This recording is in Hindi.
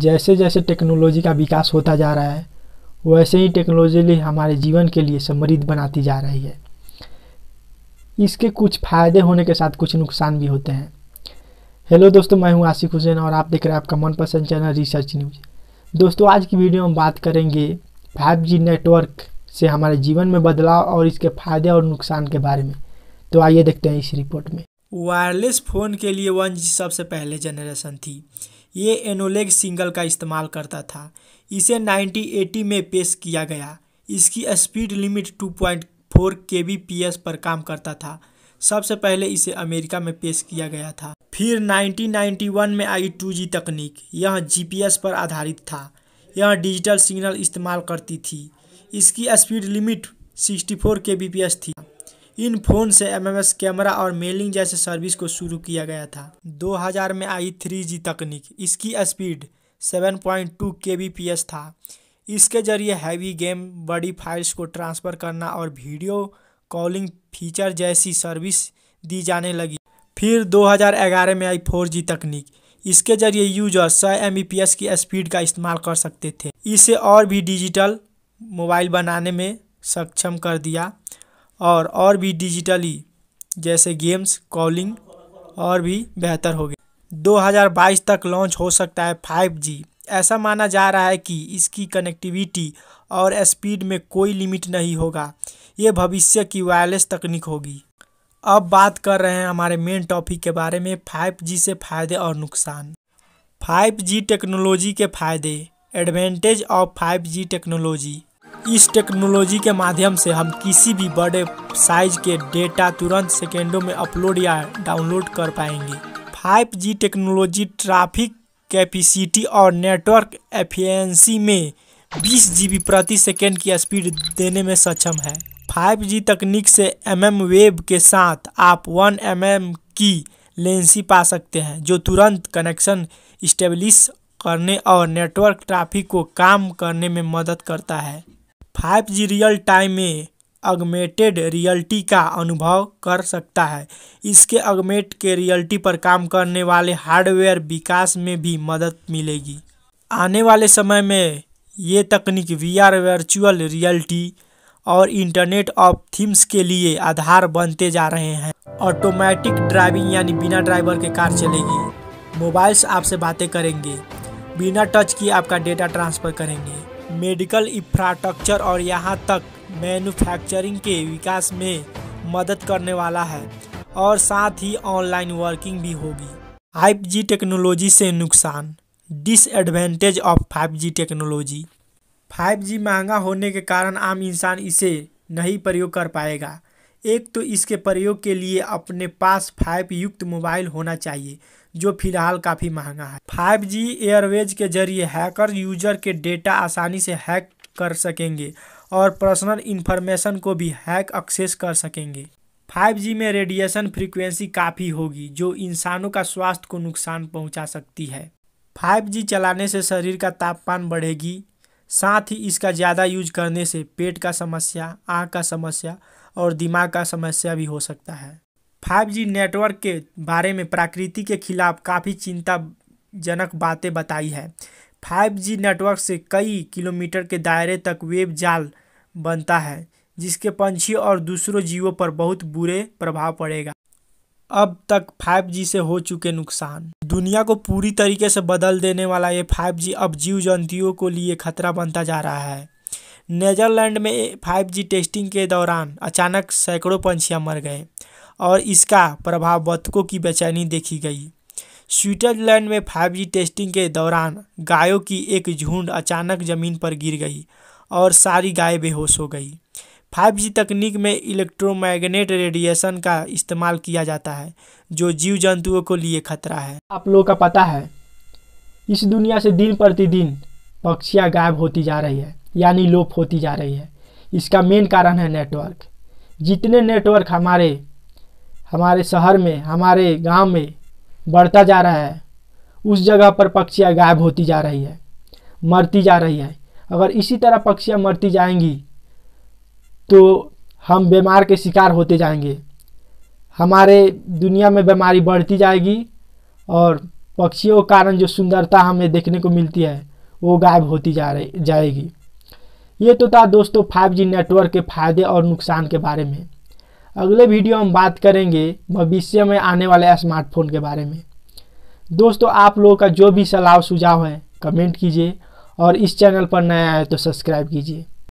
जैसे जैसे टेक्नोलॉजी का विकास होता जा रहा है वैसे ही टेक्नोलॉजी हमारे जीवन के लिए समृद्ध बनाती जा रही है इसके कुछ फ़ायदे होने के साथ कुछ नुकसान भी होते हैं हेलो दोस्तों मैं हूं आशिक हुसैन और आप देख रहे हैं आपका मनपसंद चैनल रिसर्च न्यूज दोस्तों आज की वीडियो में बात करेंगे जी नेटवर्क से हमारे जीवन में बदलाव और इसके फायदे और नुकसान के बारे में तो आइए देखते हैं इस रिपोर्ट में वायरलेस फ़ोन के लिए वन सबसे पहले जनरेशन थी ये एनोलेग सिंगल का इस्तेमाल करता था इसे 1980 में पेश किया गया इसकी स्पीड लिमिट 2.4 एस पर काम करता था सबसे पहले इसे अमेरिका में पेश किया गया था फिर 1991 में आई 2G तकनीक यह जीपीएस पर आधारित था यह डिजिटल सिग्नल इस्तेमाल करती थी इसकी स्पीड लिमिट 64 एस थी इन फोन से एमएमएस कैमरा और मेलिंग जैसे सर्विस को शुरू किया गया था 2000 में आई थ्री तकनीक इसकी स्पीड 7.2 पॉइंट था इसके जरिए हैवी गेम बड़ी फाइल्स को ट्रांसफ़र करना और वीडियो कॉलिंग फीचर जैसी सर्विस दी जाने लगी फिर 2011 में आई 4G तकनीक इसके जरिए यूजर 100 एम की स्पीड का इस्तेमाल कर सकते थे इसे और भी डिजिटल मोबाइल बनाने में सक्षम कर दिया और और भी डिजिटली जैसे गेम्स कॉलिंग और भी बेहतर हो गए 2022 तक लॉन्च हो सकता है 5G ऐसा माना जा रहा है कि इसकी कनेक्टिविटी और स्पीड में कोई लिमिट नहीं होगा ये भविष्य की वायरलेस तकनीक होगी अब बात कर रहे हैं हमारे मेन टॉपिक के बारे में 5G से फ़ायदे और नुकसान 5G टेक्नोलॉजी के फ़ायदे एडवांटेज ऑफ 5G टेक्नोलॉजी इस टेक्नोलॉजी के माध्यम से हम किसी भी बड़े साइज के डेटा तुरंत सेकेंडों में अपलोड या डाउनलोड कर पाएंगे 5G टेक्नोलॉजी ट्रैफिक कैपेसिटी और नेटवर्क एफिशिएंसी में 20 जी प्रति सेकेंड की स्पीड देने में सक्षम है 5G तकनीक से एम mm वेब के साथ आप 1 एम mm की लेंसी पा सकते हैं जो तुरंत कनेक्शन इस्टेब्लिश करने और नेटवर्क ट्रैफिक को काम करने में मदद करता है फाइव जी रियल टाइम में अगमेटेड रियल्टी का अनुभव कर सकता है इसके अगमेट के रियल्टी पर काम करने वाले हार्डवेयर विकास में भी मदद मिलेगी आने वाले समय में ये तकनीक वीआर वर्चुअल रियल्टी और इंटरनेट ऑफ थिंग्स के लिए आधार बनते जा रहे हैं ऑटोमेटिक ड्राइविंग यानी बिना ड्राइवर के कार चलेगी मोबाइल्स आपसे बातें करेंगे बिना टच की आपका डेटा ट्रांसफ़र करेंगे मेडिकल इंफ्रास्ट्रक्चर और यहाँ तक मैन्युफैक्चरिंग के विकास में मदद करने वाला है और साथ ही ऑनलाइन वर्किंग भी होगी 5G टेक्नोलॉजी से नुकसान disadvantage of 5G technology 5G महंगा होने के कारण आम इंसान इसे नहीं प्रयोग कर पाएगा एक तो इसके प्रयोग के लिए अपने पास फाइव युक्त मोबाइल होना चाहिए जो फिलहाल काफ़ी महंगा है फाइव जी एयरवेज के जरिए हैकर यूजर के डेटा आसानी से हैक कर सकेंगे और पर्सनल इन्फॉर्मेशन को भी हैक एक्सेस कर सकेंगे 5G में रेडिएशन फ्रीक्वेंसी काफ़ी होगी जो इंसानों का स्वास्थ्य को नुकसान पहुंचा सकती है 5G चलाने से शरीर का तापमान बढ़ेगी साथ ही इसका ज़्यादा यूज करने से पेट का समस्या आँख का समस्या और दिमाग का समस्या भी हो सकता है 5G नेटवर्क के बारे में प्रकृति के खिलाफ काफ़ी चिंताजनक बातें बताई है 5G नेटवर्क से कई किलोमीटर के दायरे तक वेब जाल बनता है जिसके पंछी और दूसरों जीवों पर बहुत बुरे प्रभाव पड़ेगा अब तक 5G से हो चुके नुकसान दुनिया को पूरी तरीके से बदल देने वाला ये 5G अब जीव जंतुओं को लिए खतरा बनता जा रहा है नेदरलैंड में 5G टेस्टिंग के दौरान अचानक सैकड़ों पंछियाँ मर गए और इसका प्रभाव बतकों की बेचैनी देखी गई स्विट्जरलैंड में 5G टेस्टिंग के दौरान गायों की एक झुंड अचानक ज़मीन पर गिर गई और सारी गाय बेहोश हो गई फाइव जी तकनीक में इलेक्ट्रोमैग्नेट रेडिएशन का इस्तेमाल किया जाता है जो जीव जंतुओं को लिए खतरा है आप लोगों का पता है इस दुनिया से दिन प्रतिदिन पक्षियाँ गायब होती जा रही है यानी लोप होती जा रही है इसका मेन कारण है नेटवर्क जितने नेटवर्क हमारे हमारे शहर में हमारे गांव में बढ़ता जा रहा है उस जगह पर पक्षियाँ गायब होती जा रही है मरती जा रही है अगर इसी तरह पक्षियाँ मरती जाएंगी तो हम बीमार के शिकार होते जाएंगे हमारे दुनिया में बीमारी बढ़ती जाएगी और पक्षियों के कारण जो सुंदरता हमें देखने को मिलती है वो गायब होती जा रही जाएगी ये तो था दोस्तों जी नेटवर्क के फायदे और नुकसान के बारे में अगले वीडियो हम बात करेंगे भविष्य में आने वाले स्मार्टफोन के बारे में दोस्तों आप लोगों का जो भी सलाह सुझाव है कमेंट कीजिए और इस चैनल पर नया है तो सब्सक्राइब कीजिए